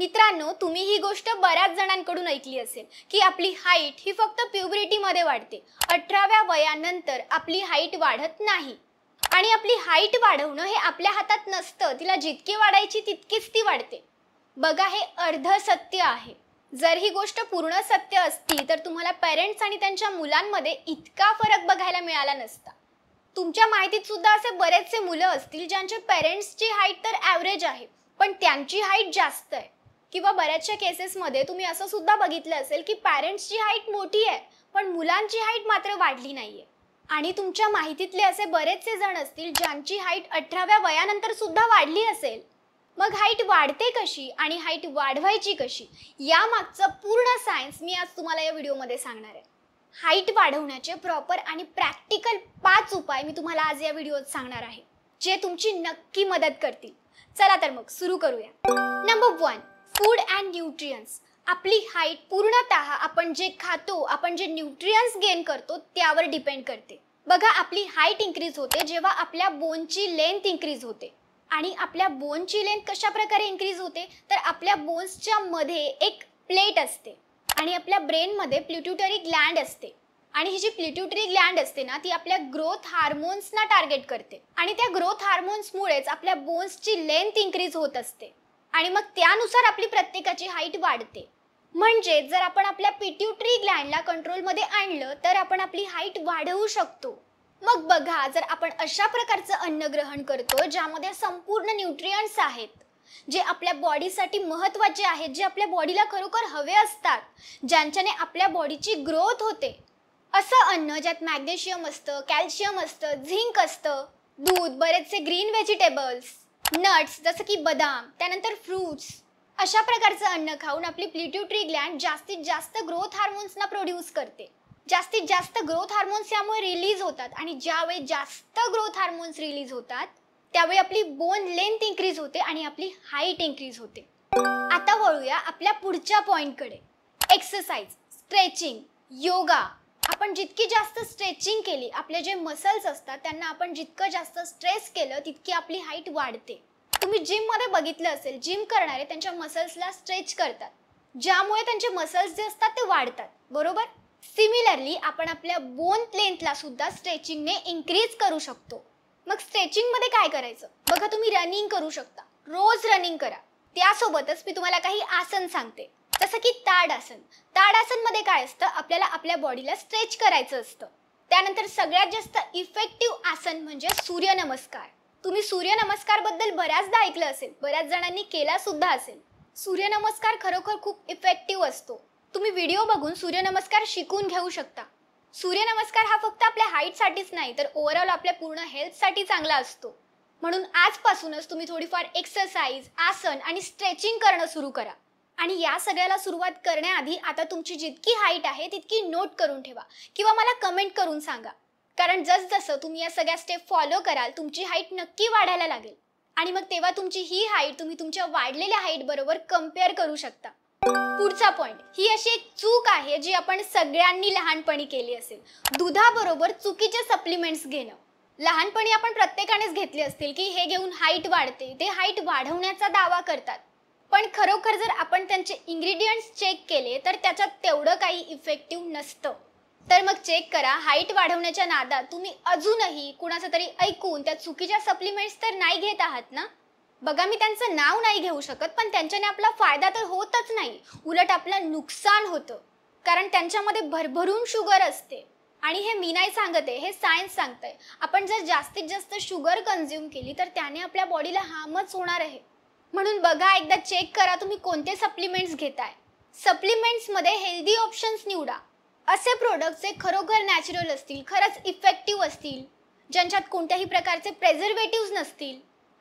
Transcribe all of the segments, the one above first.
मित्रांनो तुम्ही ही गोष्ट बऱ्याच जणांकडून ऐकली असेल की आपली हाईट ही फक्त प्युबरिटीमध्ये वाढते अठराव्या वयानंतर आपली हाईट वाढत नाही आणि आपली हाईट वाढवणं हे आपल्या हातात नसतं तिला जितकी वाढायची तितकीच ती वाढते बघा हे अर्ध सत्य आहे जर ही गोष्ट पूर्ण सत्य असती तर तुम्हाला पेरेंट्स आणि त्यांच्या मुलांमध्ये इतका फरक बघायला मिळाला नसता तुमच्या माहितीत सुद्धा असे बरेचसे मुलं असतील ज्यांच्या पेरेंट्सची हाईट तर ॲव्हरेज आहे पण त्यांची हाईट जास्त आहे किंवा बऱ्याचशा केसेसमध्ये तुम्ही असं सुद्धा बघितलं असेल की पॅरेंट्सची हाईट मोठी आहे पण मुलांची हाईट मात्र वाढली नाही आहे आणि तुमच्या माहितीतले असे बरेचसे जण असतील ज्यांची हाईट अठराव्या वयानंतर सुद्धा वाढली असेल मग हाईट वाढते कशी आणि हाईट वाढवायची कशी यामागचं पूर्ण सायन्स मी आज तुम्हाला या व्हिडिओमध्ये सांगणार आहे हाईट वाढवण्याचे प्रॉपर आणि प्रॅक्टिकल पाच उपाय मी तुम्हाला आज या व्हिडिओत सांगणार आहे जे तुमची नक्की मदत करतील चला तर मग सुरू करूया number one food and nutrients आपली हाईट पूर्णत आपण जे खातो आपण जे न्यूट्रियन्स गेन करतो त्यावर डिपेंड करते बघा आपली हाईट इन्क्रीज होते जेव्हा आपल्या बोनची लेंथ इन्क्रीज होते आणि आपल्या बोनची लेंथ कशा प्रकारे इन्क्रीज होते तर आपल्या बोन्सच्या मध्ये एक प्लेट असते आणि आपल्या ब्रेनमध्ये प्ल्युट्युटरी ग्लँड असते आणि ही जी प्लिट्युटरी ग्लँड असते ना ती आपल्या ग्रोथ हार्मोन्सना टार्गेट करते आणि त्या ग्रोथ हार्मोन्समुळेच आपल्या बोन्सची लेंथ इन्क्रीज होत असते आणि मग त्यानुसार आपली प्रत्येकाची हाईट वाढते म्हणजे जर आपण आपल्या पिट्युटरी ग्लँडला कंट्रोलमध्ये आणलं तर आपण आपली हाईट वाढवू शकतो मग बघा जर आपण अशा प्रकारचं अन्न ग्रहण करतो ज्यामध्ये संपूर्ण न्यूट्रियंट्स आहेत जे आपल्या बॉडीसाठी महत्त्वाचे आहेत जे आपल्या बॉडीला खरोखर हवे असतात ज्यांच्याने आपल्या बॉडीची ग्रोथ होते असं अन्न ज्यात मॅग्नेशियम असतं कॅल्शियम असतं झिंक असतं दूध बरेचसे ग्रीन व्हेजिटेबल्स नट्स जसं की बदाम त्यानंतर फ्रूट्स अशा प्रकारचं अन्न खाऊन आपली प्लिट्युटरी ग्लँड जास्तीत जास्त ग्रोथ हार्मोन्सना प्रोड्यूस करते जास्तीत जास्त ग्रोथ हार्मोन्स यामुळे रिलीज होतात आणि ज्यावेळी जास्त ग्रोथ हार्मोन्स रिलीज होतात त्यावेळी आपली बोन लेंथ इन्क्रीज होते आणि आपली हाईट इन्क्रीज होते आता वळूया आपल्या पुढच्या पॉईंटकडे एक्सरसाइज स्ट्रेचिंग योगा आपण जितकी जास्त स्ट्रेचिंग केली आपले जे मसल्स असतात त्यांना आपण जितकं जास्त स्ट्रेस केलं तितकी आपली हाईट वाढते तुम्ही जिममध्ये बघितलं असेल जिम करणारे त्यांच्या मसल्सला स्ट्रेच करतात ज्यामुळे त्यांचे मसल्स जे असतात ते वाढतात बरोबर सिमिलरली आपण आपल्या बोन लेंथला सुद्धा स्ट्रेचिंगने इन्क्रीज करू शकतो मग स्ट्रेचिंगमध्ये काय करायचं बघा तुम्ही रनिंग करू शकता रोज रनिंग करा त्यासोबतच मी तुम्हाला काही आसन सांगते जसं की ताडासन ताडासनमध्ये काय असतं आपल्याला आपल्या बॉडीला स्ट्रेच करायचं असतं त्यानंतर सगळ्यात जास्त इफेक्टिव्ह आसन म्हणजे सूर्यनमस्कार तुम्ही सूर्यनमस्कारबद्दल बऱ्याचदा ऐकलं असेल बऱ्याच जणांनी केला सुद्धा असेल सूर्यनमस्कार खरोखर खूप इफेक्टिव्ह असतो तुम्ही व्हिडिओ बघून सूर्यनमस्कार शिकून घेऊ शकता सूर्यनमस्कार हा फक्त आपल्या हाईटसाठीच नाही तर ओव्हरऑल आपल्या पूर्ण हेल्थसाठी चांगला असतो म्हणून आजपासूनच तुम्ही थोडीफार एक्सरसाइज आसन आणि स्ट्रेचिंग करणं सुरू करा आणि या सगळ्याला सुरुवात करण्याआधी आता तुमची जितकी हाईट आहे तितकी नोट करून ठेवा किंवा मला कमेंट करून सांगा कारण जसजसं तुम्ही या सगळ्या स्टेप फॉलो कराल तुमची हाईट नक्की वाढायला लागेल आणि मग तेव्हा तुमची ही हाईट तुम्ही तुमच्या वाढलेल्या हाईट बरोबर कम्पेअर करू शकता पुढचा पॉइंट ही अशी एक चूक आहे जी आपण सगळ्यांनी लहानपणी केली असेल दुधाबरोबर चुकीचे सप्लिमेंट्स घेणं लहानपणी आपण प्रत्येकानेच घेतले असतील की हे घेऊन हाईट वाढते ते हाईट वाढवण्याचा दावा करतात पण खरोखर जर आपण त्यांचे इंग्रेडियंट्स चेक केले तर त्याच्यात तेवढं काही इफेक्टिव्ह नसतं तर मग चेक करा हाईट वाढवण्याच्या नादात तुम्ही अजूनही कुणाचं तरी ऐकून त्या चुकीच्या सप्लिमेंट्स तर नाही घेत आहात ना बघा मी त्यांचं नाव नाही घेऊ शकत पण त्यांच्याने आपला फायदा तर होतच नाही उलट आपलं नुकसान होतं कारण त्यांच्यामध्ये भरभरून शुगर असते आणि हे मी नाही सांगत आहे हे सायन्स आहे आपण जर जास्तीत जास्त शुगर कन्झ्युम केली तर त्याने आपल्या बॉडीला हार्मच होणार आहे म्हणून बघा एकदा चेक करा तुम्ही कोणते सप्लिमेंट्स घेताय सप्लिमेंट्समध्ये हेल्दी ऑप्शन्स निवडा असे प्रोडक्ट जे खरोखर नॅचरल असतील खरंच इफेक्टिव्ह असतील ज्यांच्यात कोणत्याही प्रकारचे प्रेझर्वेटिव्ह नसतील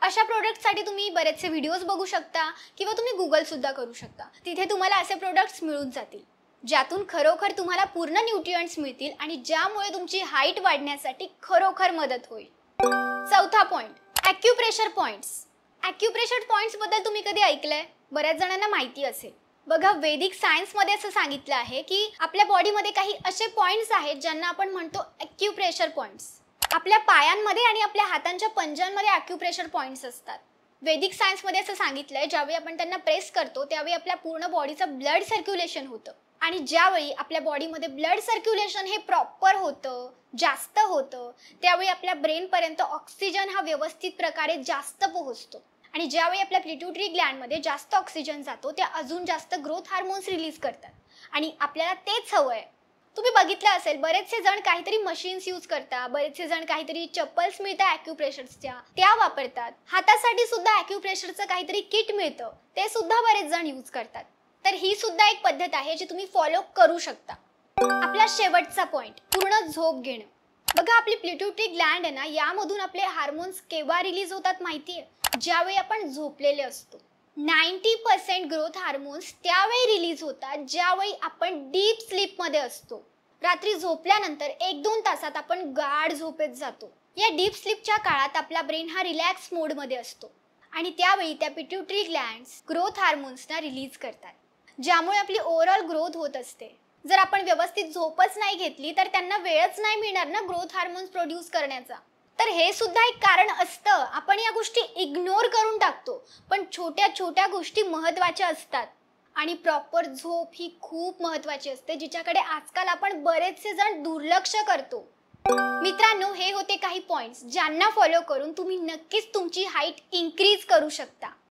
अशा प्रोडक्टसाठी तुम्ही बरेचसे व्हिडिओज बघू शकता किंवा तुम्ही गुगलसुद्धा करू शकता तिथे तुम्हाला असे प्रोडक्ट्स मिळून जातील ज्यातून खरोखर तुम्हाला पूर्ण न्यूट्रियंट्स मिळतील आणि ज्यामुळे तुमची हाईट वाढण्यासाठी खरोखर मदत होईल चौथा पॉईंट ॲक्युप्रेशर पॉईंट्स ॲक्युप्रेशर पॉईंट्सबद्दल तुम्ही कधी ऐकलं आहे बऱ्याच जणांना माहिती असेल बघा वेदिक सायन्समध्ये असं सांगितलं आहे की आपल्या बॉडीमध्ये काही असे पॉईंट्स आहेत ज्यांना आपण म्हणतो ॲक्युप्रेशर पॉईंट्स आपल्या पायांमध्ये आणि आपल्या हातांच्या पंजांमध्ये ॲक्युप्रेशर पॉईंट्स असतात वैदिक सायन्समध्ये असं सांगितलं आहे ज्यावेळी आपण त्यांना प्रेस करतो त्यावेळी आपल्या पूर्ण बॉडीचं ब्लड सर्क्युलेशन होतं आणि ज्यावेळी आपल्या बॉडीमध्ये ब्लड सर्क्युलेशन हे प्रॉपर होतं जास्त होतं त्यावेळी आपल्या ब्रेनपर्यंत ऑक्सिजन हा व्यवस्थित प्रकारे जास्त पोहोचतो आणि ज्यावेळी आपल्या प्लिट्युटरी ग्लँडमध्ये जास्त ऑक्सिजन जातो त्या अजून जास्त ग्रोथ हार्मोन्स रिलीज करतात आणि आपल्याला तेच हवं आहे तुम्ही बघितलं असेल बरेचसे जण काहीतरी मशीन्स यूज करता बरेचसे जण काहीतरी चप्पल्स मिळतात अॅक्युप्रेशरच्या त्या वापरतात हातासाठी सुद्धा ॲक्युप्रेशरचं काहीतरी किट मिळतं ते सुद्धा बरेच जण यूज करतात तर ही सुद्धा एक पद्धत आहे जी तुम्ही फॉलो करू शकता आपला शेवटचा पॉइंट पूर्ण झोप घेणं बघा आपली प्लिट्युटी ग्लँड आहे ना यामधून आपले हार्मोन्स केव्हा रिलीज होतात माहिती आहे ज्यावेळी आपण झोपलेले असतो नाईन्टी पर्सेंट ग्रोथ हार्मोन्स त्यावेळी रिलीज होतात ज्यावेळी आपण डीप स्लीपमध्ये असतो रात्री झोपल्यानंतर एक दोन तासात आपण गाढ झोपेत जातो या डीप स्लीपच्या काळात आपला ब्रेन हा रिलॅक्स मोडमध्ये असतो आणि त्यावेळी त्या पिट्युट्री ग्लँड्स ग्रोथ हार्मोन्सना रिलीज करतात ज्यामुळे आपली ओव्हरऑल ग्रोथ होत असते जर आपण व्यवस्थित झोपच नाही घेतली तर त्यांना वेळच नाही मिळणार ना ग्रोथ हार्मोन्स प्रोड्यूस करण्याचा तर हे सुद्धा एक कारण असतं आपण या गोष्टी इग्नोर करून टाकतो पण छोट्या छोट्या गोष्टी महत्त्वाच्या असतात आणि प्रॉपर झोप ही खूप महत्त्वाची असते जिच्याकडे आजकाल आपण बरेचसे जण दुर्लक्ष करतो मित्रांनो हे होते काही पॉइंट्स ज्यांना फॉलो करून तुम्ही नक्कीच तुमची हाईट इन्क्रीज करू शकता